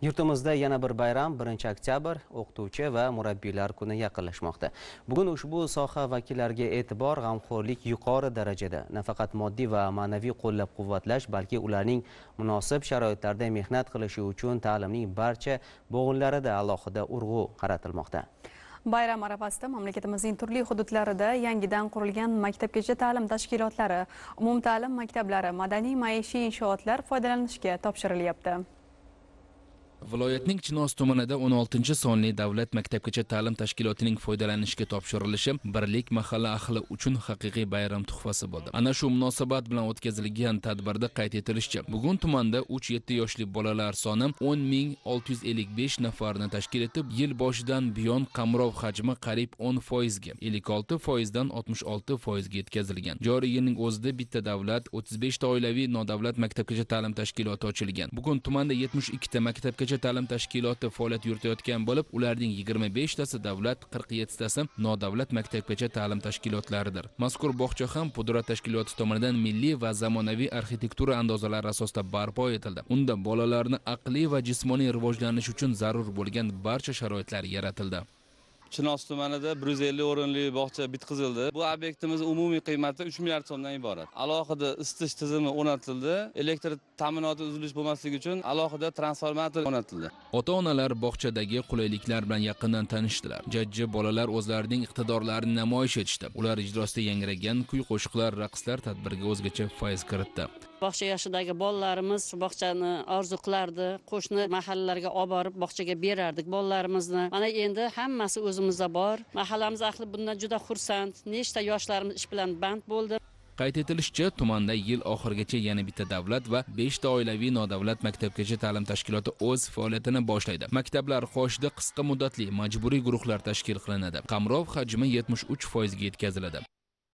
Yurtimizda yana bir bayram 1-oktyabr o'qituvchi va murabbiylar kuni yaqinlashmoqda. Bugun ushbu soha vakillariga e'tibor, g'amxo'rlik yuqori darajada, nafaqat moddiy va ma'naviy qo'llab-quvvatlash, balki ularning munosib sharoitlarda mehnat qilishi uchun ta'limning barcha bo'g'inlarida alohida urg'u qaratilmoqda. Bayram arafasida mamlakatimizning turli hududlarida yangidan qurilgan maktabgacha ta'lim tashkilotlari, umumta'lim maktablari, madaniy-maishiy inshootlar foydalanishga topshirilyapti. viloyatning chinoz tumanida 16 sonli davlat maktabgacha ta'lim tashkilotining foydalanishga topshirilishi birlik mahalla ahli uchun haqiqiy bayram tuhfasi bo'ldi ana shu munosabat bilan o'tkazilgan tadbirda qayd etilishicha bugun tumanda 3-7 yoshli bolalar soni 10655 nafarni tashkil etib yil boshidan buyon qamrov hajmi qariyb 10 foizga 56 foizdan 66 foizga yetkazilgan joriy yilning o'zida bitta davlat 35 ta oilaviy nodavlat maktabgacha ta'lim tashkiloti ochilgan bugun tumanda 72 ta maktabgacha boshlagangacha ta'lim tashkiloti faoliyat yuritayotgan bo'lib ularning 25 tasi davlat 47 tasi nodavlat maktabgacha ta'lim tashkilotlaridir mazkur bog'cha ham pudrat tashkiloti tomonidan milliy va zamonaviy arxitektura andozalari asosida barpo etildi unda bolalarni aqliy va jismoniy rivojlanish uchun zarur bo'lgan barcha sharoitlar yaratildi chinoz tumanida bir yuz ellik o'rinli bog'cha bitkazildi bu obyektimiz umumiy qiymati uch milliard so'mdan iborat alohida isitish tizimi o'rnatildi elektr ta'minoti uzilish bo'lmasligi uchun alohida transformator o'rnatildi ota onalar bog'chadagi qulayliklar bilan yaqindan tanishdilar jajji bolalar o'zlarining iqtidorlarini namoyish etishdi ular ijrosida yangragan kuy qo'shiqlar raqslar tadbirga o'zgacha fayz kiritdi bog'cha yoshidagi bolalarimiz bog'chani orzu qilardi qo'shni mahallalarga olib borib bog'chaga berardik bolalarimizni mana endi hammasi o'zimizda bor mahallamiz ahli bundan juda xursand nechta yoshlarimiz ish bilan band bo'ldi qayd etilishicha tumanda yil oxirigacha yana bitta davlat va 5 ta oilaviy nodavlat maktabgacha ta'lim tashkiloti o'z faoliyatini boshlaydi maktablar qoshida qisqa muddatli majburiy guruhlar tashkil qilinadi qamrov hajmi 73 foizga yetkaziladi